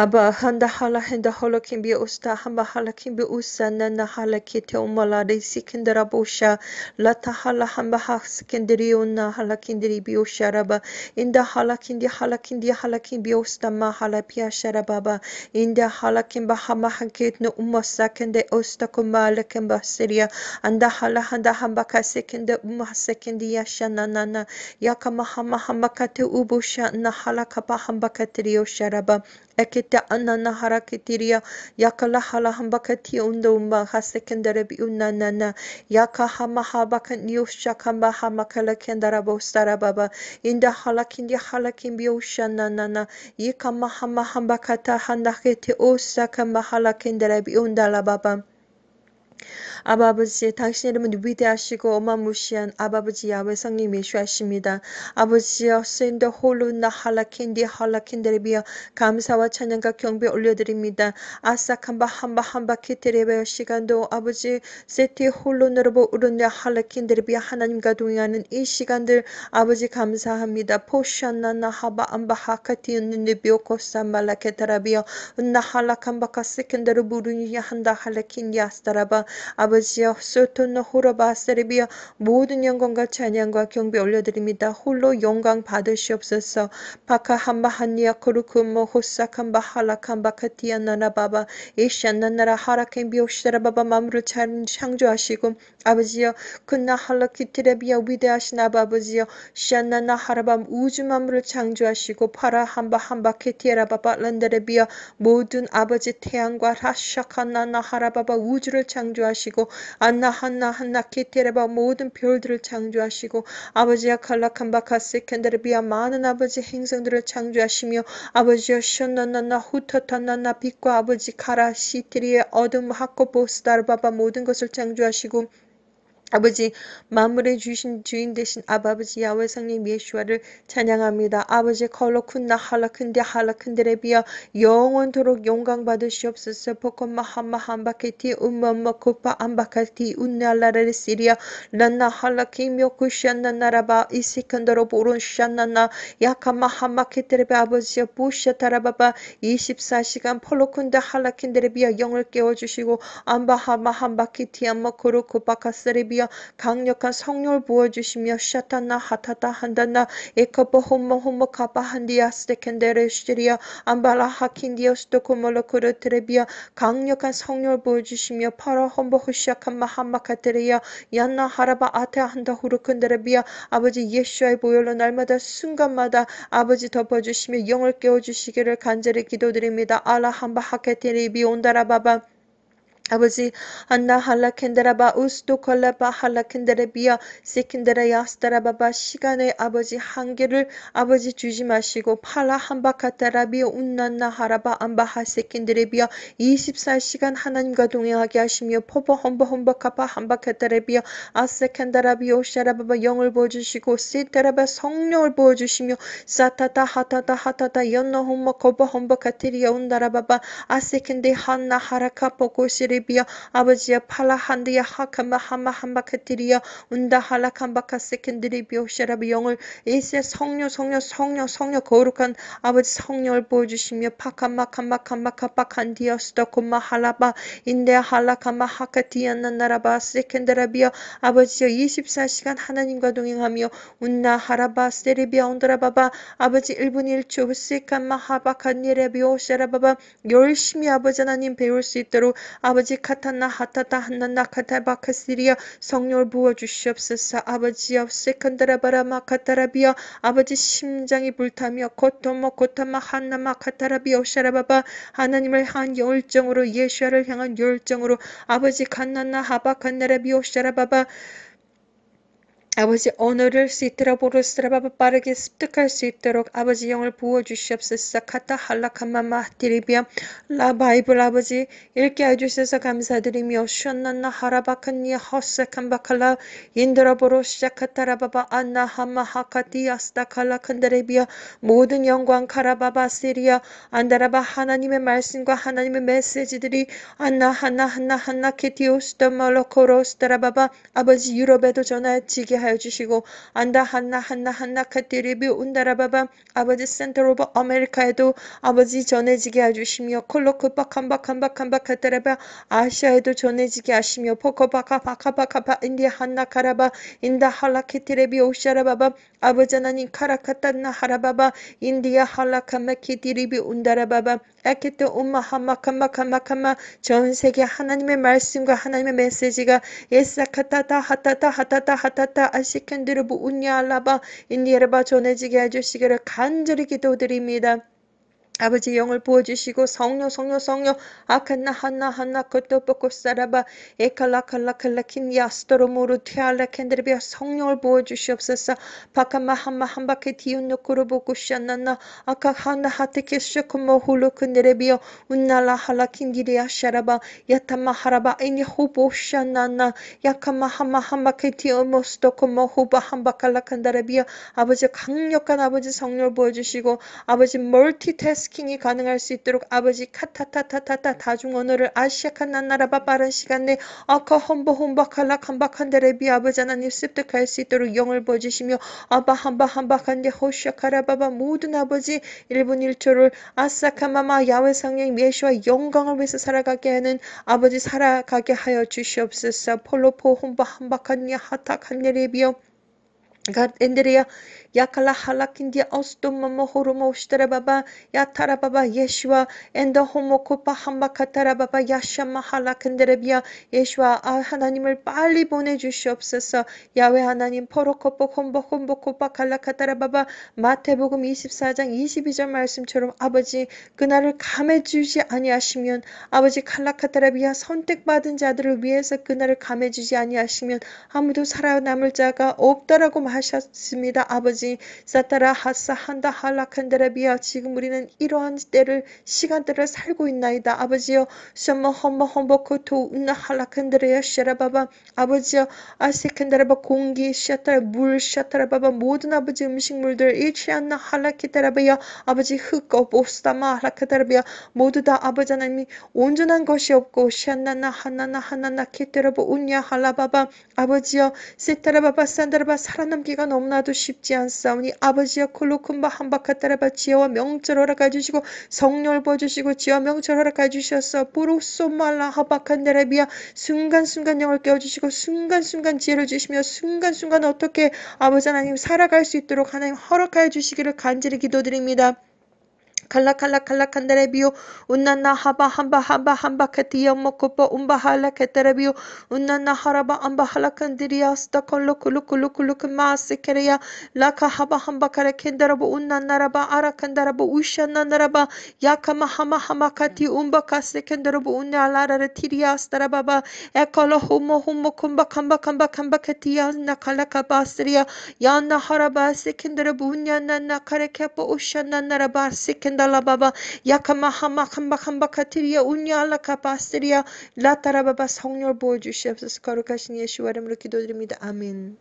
Aber handhala hindahala kimbi usta hambahala kimbi usa nana hala kite umala de sikindara busha lata hala hambaha sikindiri unna hala kindiri bi usharaba inda hala kindi hala kindi hala kimbi usta ma hala pia sharababa inda hala kimba hama hankit no umma sakinde usta kumala kimba siria anda hala handa hambaka sikinde umma sikindi yasha nana ya kama hama hambaka te ubusha na hala kapa hambaka tiri usharaba ekete anana haraketiria yakala halahan bakati unda umba hasekendere bi unanana yaka hama habakan yushakamba hama kala kendara bostara baba inda halakindi halakin bi ushananana yikama hama hamba kata handakete osakamba halakendere bi undala baba 아버지 당신 이름은 위대하시고 어마무시한 아버지 야외 성령 예수하십니다. 아버지여 샌더 홀로 나 할라킨디 할라킨데레비여 감사와 찬양과 경배 올려드립니다. 아삭한바 한바 한바 키테레베 시간도 아버지 세티 홀로 너로보 우르냐 할라킨데레비여 하나님과 동행하는 이 시간들 아버지 감사합니다. 포샤나나 하바 안바 하카티는 느비오코사 말라케타라비여 은나 할라칸바카 세켄데르 부르니야 한다 할라킨디 아스타라바 아버지여 소톤너 호러바 세르비여 모든 영광과 찬양과 경배 올려드립니다. 홀로 영광 받으시옵소서 바카함바 한니아 코르쿠모 호사캄바 하라캄바 카티아나나바바 예샨안나나라 하라켄비오시다라바바 마무를 창조하시고 아버지여 큰나 할라키티레비아 위대하신 아버지여 샨안나나 하라밤 우주 만물을 창조하시고 파라 함바 함바 케티에라바바 란데레비아 모든 아버지 태양과 라샤카나나 하라바바 우주를 창조하시고 하시고 안나 한나 한나 키테레바 모든 별들을 창조하시고 아버지야 칼라칸 바카스 켄데르비아 많은 아버지 행성들을 창조하시며 아버지여 션나나나 후터타나나 빛과 아버지 카라 시티리의 어둠 하코보스다르바바 모든 것을 창조하시고 아버지 만물의 주신 주인 되신 아버지 야외 성님 예수와를 찬양합니다. 아버지 컬러쿤나 할라큰데 할라큰데레 비어 영원토록 영광 받으시옵소서 포컴마 함마 함바케티 음마마 코파 암바카티 운날라레 시리아 난나 할라키며 쿠시안나 나라바 이시칸더로 보론 샤나나 야카마 함마케테레비 아버지여 부샤타라바바 24시간 폴로쿤데 할라킨데레 비어 영을 깨워주시고 암바하마 함바키티 암마 코르코바카스레 비어 주여 강력한 성령을 부어주시며 샤타나 하타다 한다나 에커버 홈모 홈모 카바 한디아스데켄데레시리아 암발라 하킨디오스도 코모로코르 트레비아 강력한 성령을 부어주시며 파라 홈보 후시아칸 마함마카테레야 얀나 하라바 아테 한다 후르큰데레비아 아버지 예수의 보혈로 날마다 순간마다 아버지 덮어주시며 영을 깨워주시기를 간절히 기도드립니다 알라 함바 하케테리비 온다라바바 아버지 안나 할라켄데라바 우스도 콜라바 할라켄데레비아 세켄데라 야스타라바바 시간의 아버지 한계를 아버지 주지 마시고 팔라 한바카타라비아 운난나 하라바 안바하 세켄데레비아 24시간 하나님과 동행하게 하시며 포포 험바 험바카파 한바카타라비아 아세켄데라비아 오샤라바바 영을 보여주시고 세테라바 성령을 보여주시며 사타타 하타타 하타타 연나 험마 거바 험바카테리아 운다라바바 아세켄데 한나 하라카 포고시리 호리비야 아버지야 팔라 한드야 하카마 하마 한바카티리여 운다 할라 칸바카 세켄드리비오 샤라비 영을 이세 성녀성녀성녀성녀 거룩한 아버지 성녀를 보여주시며 파카마 카마 카마 카파칸디어 스토코마 할라바 인데 할라 카마 하카티안나 나라바 세켄드라비야 아버지여 24시간 하나님과 동행하며 운나 하라바 세리비아 온드라바바 아버지 1분 1초 세칸마 하바칸니레비오 샤라바바 열심히 아버지 하나님 배울 수 있도록 아버지 아버지 카타나 하타타 한나나 카타바카시리아 성녀를 부어주시옵소서 아버지여 세컨다라바라마 카타라비아 아버지 심장이 불타며 고토모 고타마 한나마 카타라비아 샤라바바 하나님을 한 열정으로 예수아를 향한 열정으로 아버지 칸나나 하바 칸나라비오 샤라바바 아버지 언어를 시트라보르스라바 빠르게 습득할 수 있도록 아버지 영을 부어 주시옵소서 카타 할라카마마 하티리비아 라바이블 아버지 읽게 해주셔서 감사드리며 션난나 하라바칸니 허세칸바칼라 인드라보로 시작카타라바바 안나 하마하카디아스타칼라칸데레비아 모든 영광 카라바바 시리아 안다라바 하나님의 말씀과 하나님의 메시지들이 안나 하나 하나 하나 케티오스더멀로코로스더라바바 아버지 유럽에도 전하지게 하 하여 주시고 안다 한나 한나 한나 카테리비 운다라바밤 아버지 센터 오브 아메리카에도 아버지 전해지게 하주시며 콜로크 박한박 한박 한박 카테라바 아시아에도 전해지게 하시며 포코바카 바카바카바 인디아 한나 카라바 인다 할라 케티레비 오샤라바밤 아버지 하나님 카라카탄나 하라바바 인디아 할라 카마 케티리비 운다라바밤 에케테 엄마 한마 카마 카마 카마 전 세계 하나님의 말씀과 하나님의 메시지가 예사카타타 하타타 하타타 하타타 아시켄드르 부운야 알라바 인디에르바 전해지게 해주시기를 간절히 기도드립니다. 아버지 영을 부어주시고 성녀 성녀 성녀 아칸나 하나하나 겉도뽀고 사라바 에칼라칼라칼라킨 야스토로모르 튀알라 캔드르비아 성령을 부어주시옵소서 바카마 한마 한바케 디운노코로 보고 샤나나 아카 하나 하테케 샤코모 홀로 큰데레비아 운나라 할라킨 디리아 샤라바 야타마 하라바 에니 호보 샤나나 야카마 한마 한바케 디오모 스토코모 호바 한바칼라 칸다레비아 아버지 강력한 아버지 성령을 부어주시고 아버지 멀티테스 타스킹이 가능할 수 있도록 아버지 카타타타타타 다중언어를 아시아칸 난나라바 빠른 시간 내에 아카 험바 험바 칼라 캄박한데 레비 아버지 하나님 습득할 수 있도록 영을 보여주시며 아바 함바 함바한데 호시아카라바바 모든 아버지 1분 1초를 아사카마마 야외 성령 메시와 영광을 위해서 살아가게 하는 아버지 살아가게 하여 주시옵소서 폴로포 험바 함바칸데하타칸데 레비요 Gardendere yakala halakindia ostoma mohoromo s t a r a b a b a yatarababa yeshua enda homokopa 함바카타라바바 야샤마 할라킨데레비아 예수아 아 하나님을 빨리 보내주시옵소서 야외 하나님 포로코포 콤보 콤보코파 갈라카타라바바 마태복음 24장 22절 말씀처럼 아버지 그날을 감해주지 아니하시면 아버지 칼라카타라비아 선택받은 자들을 위해서 그날을 감해주지 아니하시면 아무도 살아남을 자가 없다라고 말 하셨습니다. 아버지 사타라 하사한다 할라칸데라비아 지금 우리는 이러한 때를 시간들을 살고 있나이다. 아버지여 셔머 험머 험버코토 운나 할라칸데레야 샤라바바 아버지여 아세칸데라바 공기 샤타라 물 샤타라바바 모든 아버지 음식물들 잃지 않나 할라키테라비아 아버지 흙거 보스다마 할라카데라비아 모두 다 아버지 하나님이 온전한 것이 없고 샤나나 하나나 하나나 키테라바 운야 할라바바 아버지여 세타라바바 산다라바 살아남게 하기가 너무나도 쉽지 않사오니 아버지여 콜로콤바 한바카따라바 지혜와 명절 허락해 주시고 성렬 보여주시고 지혜와 명절 허락해 주셔서 보로소말라 하바칸데라비아 순간순간 영을 깨워주시고 순간순간 지혜를 주시며 순간순간 어떻게 아버지 하나님 살아갈 수 있도록 하나님 허락하여 주시기를 간절히 기도드립니다. kala kala kala kanderebio unana haba hamba hamba hamba katia mokopo umbahala katerebio unana haraba ambahala hala kandiria sta kolo kulu kulu kulu kma sekeria laka haba hamba kare kenderabo unana raba ara kandarabo ushana naraba yakama hama hama kati umba kase kenderabo unala rara tiria sta baba ekolo humo humo kumba kamba kamba kamba katia nakala kabasria yana haraba sekenderabo unana nakare kepo ushana naraba sekenderabo andala baba yakama hama kamba kamba katirya unyala kapastirya la tarababa Señor Bojo, Jesus, Karukash, Yeshua, Remruki, Dodrimida. Amén.